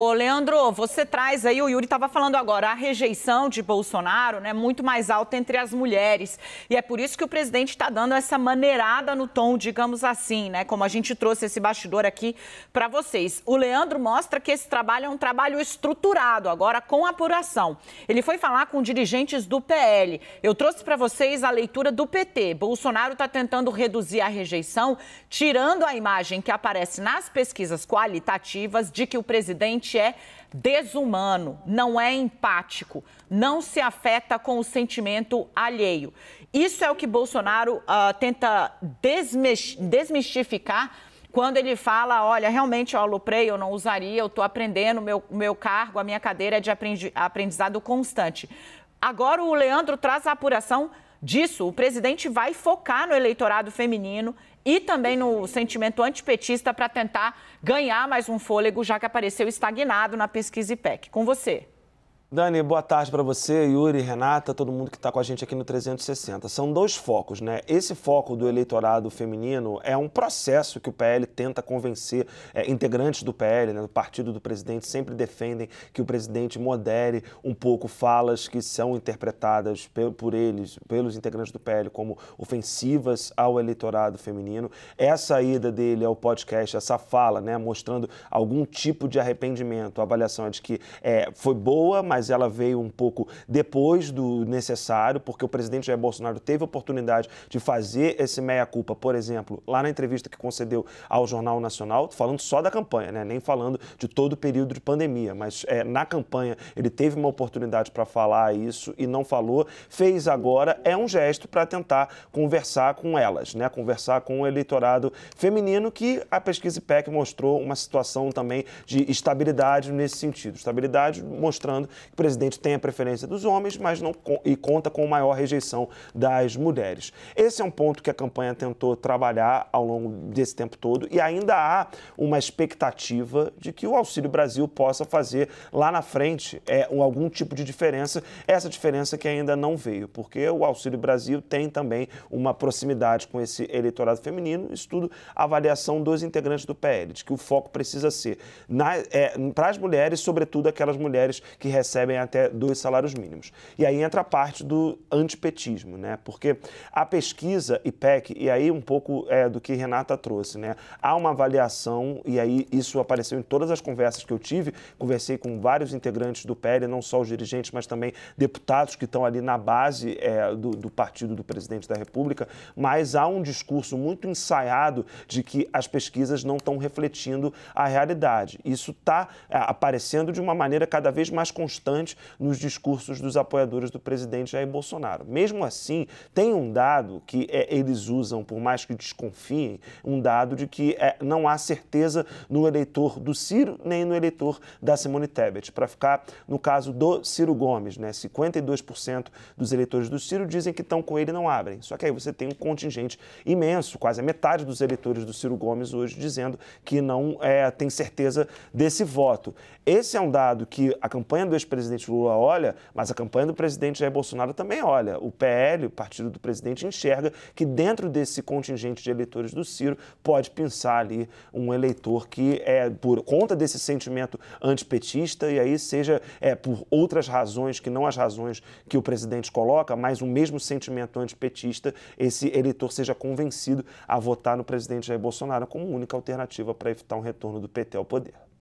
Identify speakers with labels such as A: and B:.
A: Ô, Leandro, você traz aí, o Yuri estava falando agora, a rejeição de Bolsonaro né, muito mais alta entre as mulheres. E é por isso que o presidente está dando essa maneirada no tom, digamos assim, né? Como a gente trouxe esse bastidor aqui para vocês. O Leandro mostra que esse trabalho é um trabalho estruturado, agora com apuração. Ele foi falar com dirigentes do PL. Eu trouxe para vocês a leitura do PT. Bolsonaro está tentando reduzir a rejeição, tirando a imagem que aparece nas pesquisas qualitativas de que o presidente é desumano, não é empático, não se afeta com o sentimento alheio. Isso é o que Bolsonaro uh, tenta desmistificar quando ele fala, olha, realmente eu aloprei, eu não usaria, eu estou aprendendo, meu, meu cargo, a minha cadeira é de aprendizado constante. Agora o Leandro traz a apuração disso, o presidente vai focar no eleitorado feminino e também no sentimento antipetista para tentar ganhar mais um fôlego, já que apareceu estagnado na pesquisa IPEC. Com você.
B: Dani, boa tarde para você, Yuri, Renata, todo mundo que está com a gente aqui no 360. São dois focos, né? Esse foco do eleitorado feminino é um processo que o PL tenta convencer é, integrantes do PL, né, do partido do presidente, sempre defendem que o presidente modere um pouco falas que são interpretadas por eles, pelos integrantes do PL, como ofensivas ao eleitorado feminino. Essa ida dele ao podcast, essa fala, né, mostrando algum tipo de arrependimento, a avaliação é de que é, foi boa, mas mas ela veio um pouco depois do necessário, porque o presidente Jair Bolsonaro teve a oportunidade de fazer esse meia-culpa, por exemplo, lá na entrevista que concedeu ao Jornal Nacional, falando só da campanha, né? nem falando de todo o período de pandemia, mas é, na campanha ele teve uma oportunidade para falar isso e não falou, fez agora, é um gesto para tentar conversar com elas, né? conversar com o eleitorado feminino, que a pesquisa IPEC mostrou uma situação também de estabilidade nesse sentido, estabilidade mostrando o presidente tem a preferência dos homens, mas não e conta com maior rejeição das mulheres. Esse é um ponto que a campanha tentou trabalhar ao longo desse tempo todo e ainda há uma expectativa de que o Auxílio Brasil possa fazer lá na frente é, algum tipo de diferença, essa diferença que ainda não veio, porque o Auxílio Brasil tem também uma proximidade com esse eleitorado feminino, isso tudo avaliação dos integrantes do PL, de que o foco precisa ser na, é, para as mulheres, sobretudo aquelas mulheres que recebem recebem até dois salários mínimos. E aí entra a parte do antipetismo, né? Porque a pesquisa IPEC, e aí um pouco é, do que Renata trouxe, né? Há uma avaliação, e aí isso apareceu em todas as conversas que eu tive, conversei com vários integrantes do PL, não só os dirigentes, mas também deputados que estão ali na base é, do, do partido do presidente da República, mas há um discurso muito ensaiado de que as pesquisas não estão refletindo a realidade. Isso está é, aparecendo de uma maneira cada vez mais constante nos discursos dos apoiadores do presidente Jair Bolsonaro. Mesmo assim, tem um dado que é, eles usam, por mais que desconfiem, um dado de que é, não há certeza no eleitor do Ciro nem no eleitor da Simone Tebet. Para ficar no caso do Ciro Gomes, né, 52% dos eleitores do Ciro dizem que estão com ele e não abrem. Só que aí você tem um contingente imenso, quase a metade dos eleitores do Ciro Gomes hoje dizendo que não é, tem certeza desse voto. Esse é um dado que a campanha do ex presidente Lula olha, mas a campanha do presidente Jair Bolsonaro também olha. O PL, o partido do presidente, enxerga que dentro desse contingente de eleitores do Ciro pode pensar ali um eleitor que é por conta desse sentimento antipetista e aí seja é, por outras razões que não as razões que o presidente coloca, mas o mesmo sentimento antipetista, esse eleitor seja convencido a votar no presidente Jair Bolsonaro como única alternativa para evitar um retorno do PT ao poder.